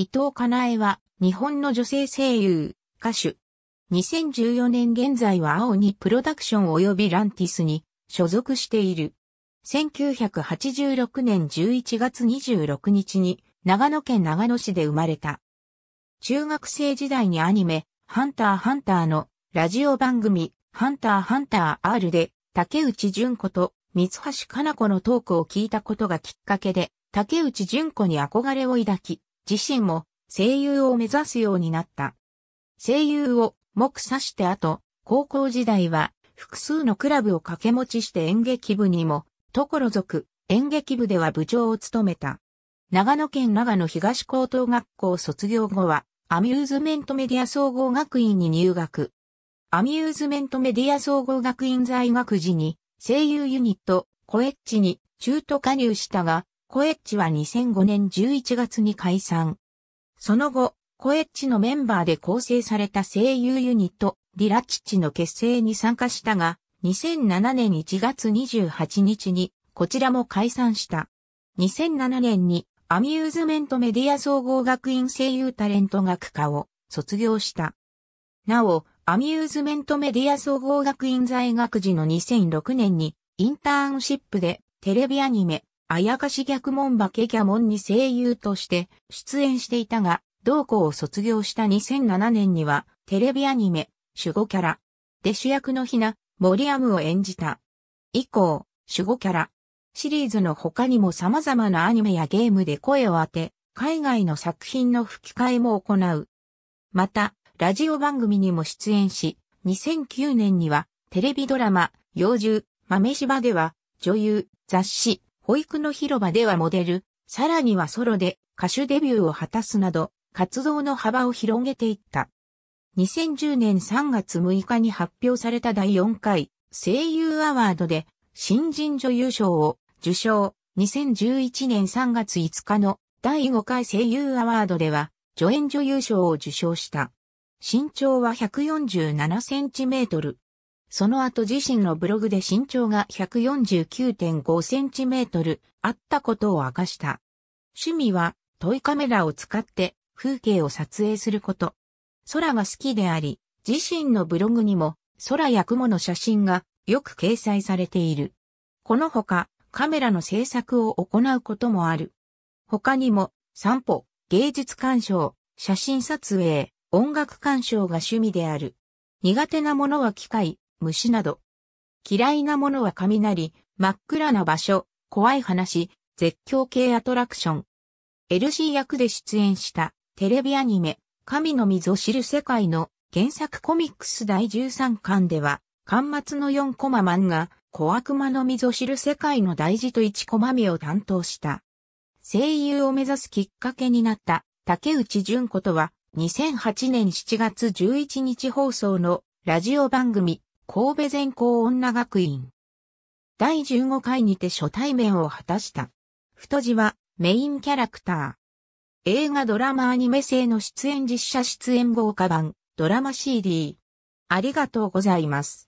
伊藤かなえは、日本の女性声優、歌手。2014年現在は青にプロダクション及びランティスに所属している。1986年11月26日に長野県長野市で生まれた。中学生時代にアニメ、ハンターハンターのラジオ番組、ハンターハンター R で竹内淳子と三橋かな子のトークを聞いたことがきっかけで竹内淳子に憧れを抱き、自身も声優を目指すようになった。声優を目指して後、高校時代は複数のクラブを掛け持ちして演劇部にも、ところ属、演劇部では部長を務めた。長野県長野東高等学校卒業後は、アミューズメントメディア総合学院に入学。アミューズメントメディア総合学院在学時に、声優ユニット、コエッチに中途加入したが、コエッチは2005年11月に解散。その後、コエッチのメンバーで構成された声優ユニット、ディラチッチの結成に参加したが、2007年1月28日に、こちらも解散した。2007年に、アミューズメントメディア総合学院声優タレント学科を卒業した。なお、アミューズメントメディア総合学院在学時の2006年に、インターンシップでテレビアニメ、あやかし逆門化けキャモンに声優として出演していたが、同校を卒業した2007年には、テレビアニメ、守護キャラ、で主役のひな、モリアムを演じた。以降、守護キャラ、シリーズの他にも様々なアニメやゲームで声を当て、海外の作品の吹き替えも行う。また、ラジオ番組にも出演し、2009年にはテレビドラマ、幼獣、豆柴では、女優、雑誌、保育の広場ではモデル、さらにはソロで歌手デビューを果たすなど、活動の幅を広げていった。2010年3月6日に発表された第4回声優アワードで新人女優賞を受賞。2011年3月5日の第5回声優アワードでは助演女優賞を受賞した。身長は147センチメートル。その後自身のブログで身長が149.5センチメートルあったことを明かした。趣味はトイカメラを使って風景を撮影すること。空が好きであり、自身のブログにも空や雲の写真がよく掲載されている。このほかカメラの制作を行うこともある。他にも散歩、芸術鑑賞、写真撮影、音楽鑑賞が趣味である。苦手なものは機械、虫など。嫌いなものは雷、真っ暗な場所、怖い話、絶叫系アトラクション。LC 役で出演したテレビアニメ、神の溝知る世界の原作コミックス第13巻では、巻末の4コマ漫画、小悪魔の溝知る世界の大事と1コマ目を担当した。声優を目指すきっかけになった竹内淳子とは2008年7月11日放送のラジオ番組神戸全校女学院。第15回にて初対面を果たした。太字はメインキャラクター。映画ドラマアニメ性の出演実写出演豪華版、ドラマ CD。ありがとうございます。